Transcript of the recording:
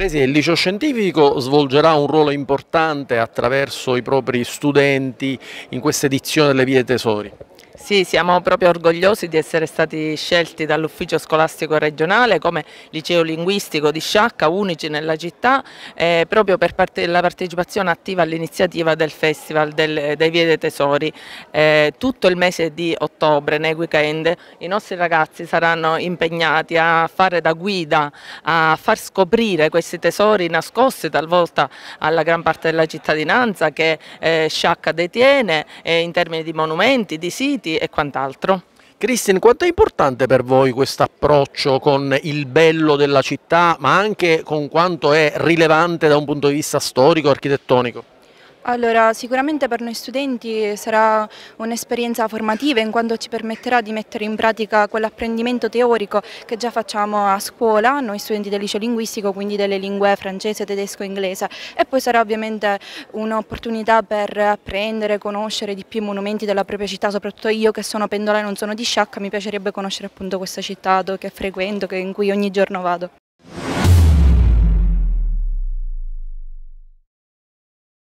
Presi, il liceo scientifico svolgerà un ruolo importante attraverso i propri studenti in questa edizione delle Vie Tesori. Sì, siamo proprio orgogliosi di essere stati scelti dall'Ufficio Scolastico Regionale come liceo linguistico di Sciacca, unici nella città, eh, proprio per parte la partecipazione attiva all'iniziativa del Festival del, dei Vie dei Tesori. Eh, tutto il mese di ottobre, nei weekend, i nostri ragazzi saranno impegnati a fare da guida, a far scoprire questi tesori nascosti talvolta alla gran parte della cittadinanza che eh, Sciacca detiene eh, in termini di monumenti, di siti, progetti e quant'altro. Cristin, quanto è importante per voi questo approccio con il bello della città, ma anche con quanto è rilevante da un punto di vista storico e architettonico? Allora, sicuramente per noi studenti sarà un'esperienza formativa in quanto ci permetterà di mettere in pratica quell'apprendimento teorico che già facciamo a scuola, noi studenti del liceo linguistico, quindi delle lingue francese, tedesco e inglese e poi sarà ovviamente un'opportunità per apprendere, conoscere di più i monumenti della propria città, soprattutto io che sono pendola e non sono di Sciacca, mi piacerebbe conoscere appunto questa città che frequento, in cui ogni giorno vado.